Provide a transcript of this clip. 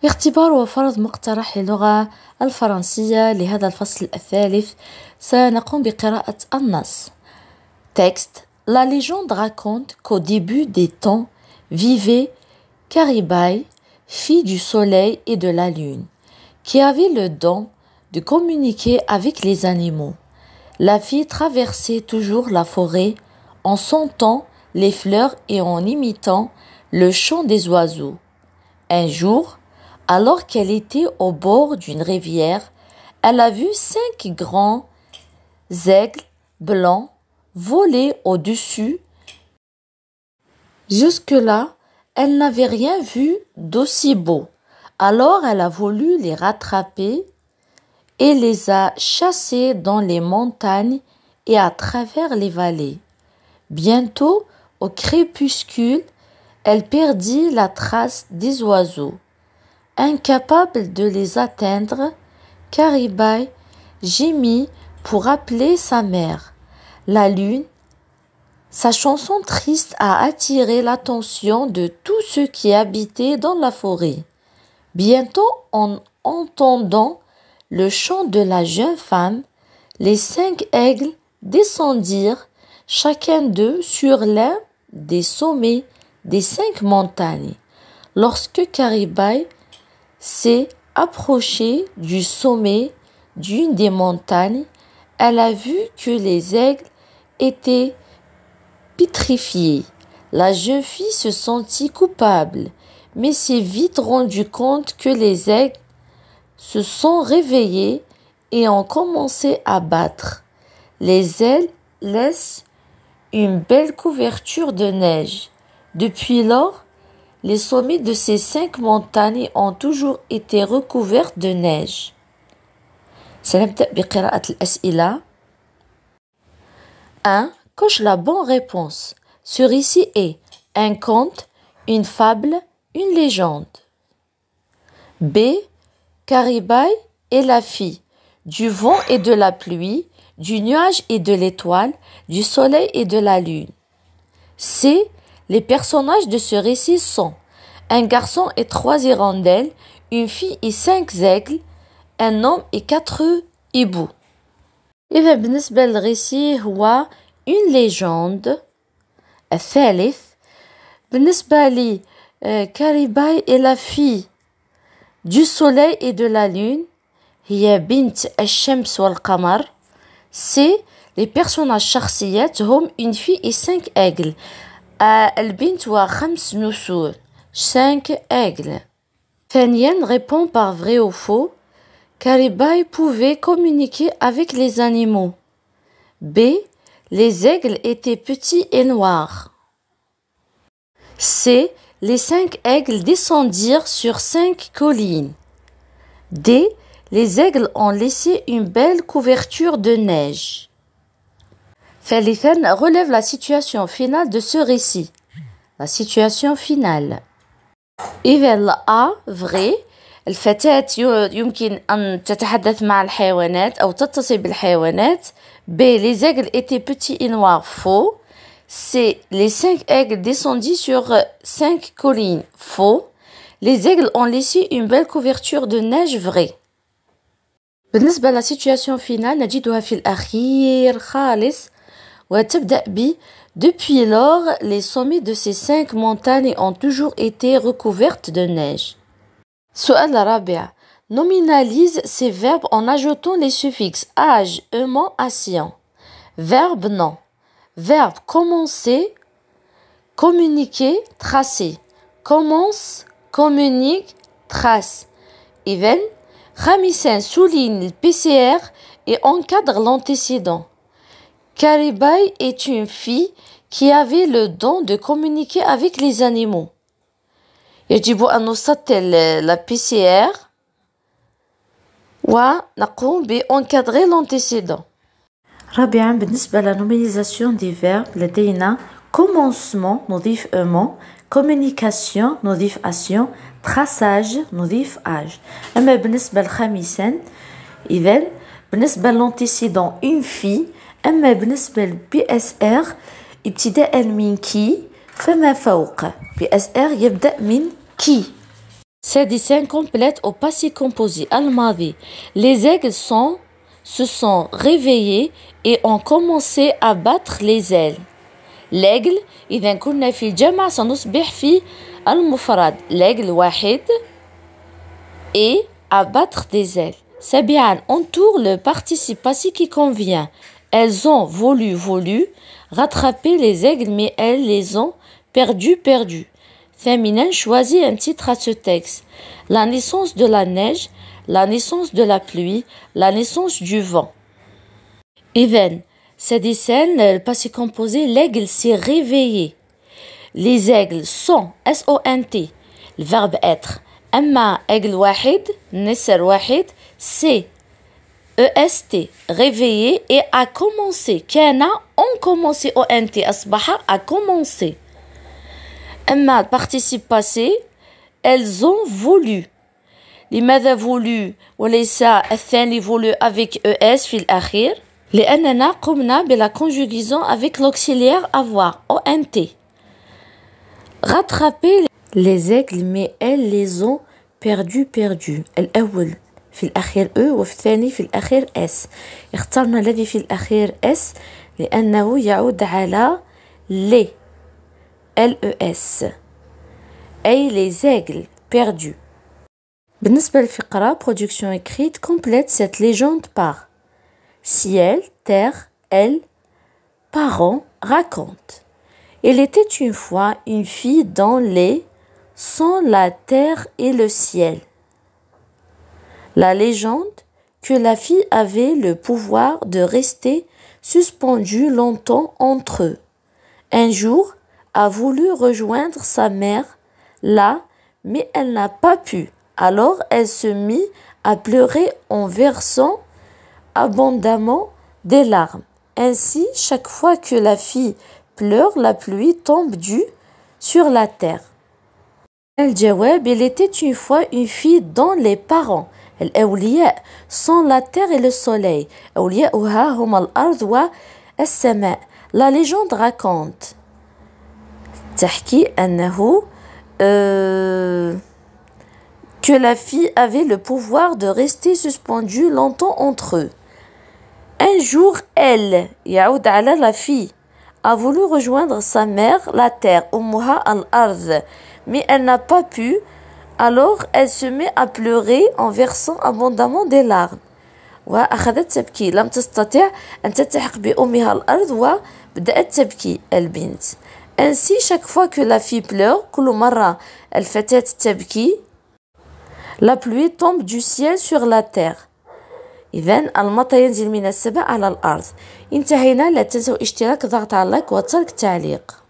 texte La légende raconte qu'au début des temps vivait Caribai, fille du soleil et de la lune, qui avait le don de communiquer avec les animaux. La fille traversait toujours la forêt en sentant les fleurs et en imitant le chant des oiseaux. Un jour, alors qu'elle était au bord d'une rivière, elle a vu cinq grands aigles blancs voler au-dessus. Jusque-là, elle n'avait rien vu d'aussi beau. Alors elle a voulu les rattraper et les a chassés dans les montagnes et à travers les vallées. Bientôt, au crépuscule, elle perdit la trace des oiseaux incapable de les atteindre, Caribay gémit pour appeler sa mère. La lune, sa chanson triste a attiré l'attention de tous ceux qui habitaient dans la forêt. Bientôt, en entendant le chant de la jeune femme, les cinq aigles descendirent chacun d'eux sur l'un des sommets des cinq montagnes. Lorsque Caribay s'est approchée du sommet d'une des montagnes, elle a vu que les aigles étaient pétrifiés. La jeune fille se sentit coupable, mais s'est vite rendu compte que les aigles se sont réveillés et ont commencé à battre. Les ailes laissent une belle couverture de neige. Depuis lors, les sommets de ces cinq montagnes ont toujours été recouverts de neige. 1. Coche la bonne réponse. Ce récit est un conte, une fable, une légende. B. Caribay et la fille. Du vent et de la pluie, du nuage et de l'étoile, du soleil et de la lune. C. Les personnages de ce récit sont un garçon et trois hirondelles, une fille et cinq aigles, un homme et quatre hiboux. إذا بالنسبة récit هو une légende الثالث بالنسبة لي Karibay et la fille du soleil et de la lune et Shams Wal والقمر c'est les personnages شخصيات هم une fille et cinq aigles bint البنت وخمس نسور Cinq aigles. Yen répond par vrai ou faux car les pouvaient communiquer avec les animaux. B. Les aigles étaient petits et noirs. C. Les cinq aigles descendirent sur cinq collines. D. Les aigles ont laissé une belle couverture de neige. Felifen relève la situation finale de ce récit. La situation finale. إذا A vrai الفتاة يمكن أن تتحدث مع الحيوانات أو تتصل بالحيوانات B les aigles étaient petits et noirs faux C les cinq aigles descendis sur cinq collines faux les aigles ont laissé une belle couverture de neige vrai بالنسبة لا سيتياسيون فينا نجدها في الأخير خالص depuis lors, les sommets de ces cinq montagnes ont toujours été recouverts de neige. سؤال Nominalise ces verbes en ajoutant les suffixes âge, eumant »,« assiant ». Verbe non. Verbe commencer, communiquer, tracer. Commence, communique, trace. Even, Ramisen souligne le PCR et encadre l'antécédent. Caribay est une fille qui avait le don de communiquer avec les animaux. Et tu que nous la PCR. Et nous avons encadré l'antécédent. بالنسبة à la nominalisation des verbes, le DNA, commencement, nous un mot, communication, traçage, nous âge. Et bien, بالنسبه le il بالنسبة لونتيسيدون اون في mais بالنسبة للبي اس ار من كي فما فوق بي يبدأ من كي سادسا complète au passé composé Les aigles se sont réveillés et ont commencé à battre les ailes. L'aigle, il كنا في سنصبح في L'aigle et à battre des ailes. C'est bien, entoure le participe passé qui convient. Elles ont voulu, voulu, rattraper les aigles, mais elles les ont perdu, perdu. Féminin choisit un titre à ce texte. La naissance de la neige, la naissance de la pluie, la naissance du vent. Even, c'est des scènes, pas si l'aigle s'est réveillé. Les aigles sont, S-O-N-T, le verbe être. Emma aigle wahid, c'est EST, réveillé et a commencé. Kena ont commencé ONT Asbaha a commencé. Emma, participe passé, elles ont voulu. Les ont voulu ça الثاني voulu avec ES les الأخير لأننا قمنا la conjugaison avec l'auxiliaire avoir ONT rattraper les aigles mais elles les ont perdu perdu voulu في LES aigles perdus بالنسبة production écrite complète cette légende par ciel, terre, elle, parents raconte Il était une fois une fille dans les sans la terre et le ciel. La légende que la fille avait le pouvoir de rester suspendue longtemps entre eux. Un jour, a voulu rejoindre sa mère là, mais elle n'a pas pu. Alors elle se mit à pleurer en versant abondamment des larmes. Ainsi, chaque fois que la fille pleure, la pluie tombe du sur la terre. el Jeweb, il était une fois une fille dont les parents الأولياء sont la terre et le soleil هما La légende raconte euh, que la fille avait le pouvoir de rester suspendue longtemps entre eux. Un jour, elle, Yaoudala, la fille, a voulu rejoindre sa mère, la terre, al mais elle n'a pas pu alors elle se met à pleurer en versant abondamment des larmes. وأخذت تبكي لم تستطع أن تتحق بأمها الأرض وبدأت تبكي البنت Ainsi, chaque fois que la fille pleure, كل مرة الفتاة تبكي, la pluie tombe du ciel sur la terre. إذا المطر ينزل من السماء على الأرض. انتهينا لا تنسوا اشتراك ضغط على لايك وترك تعليق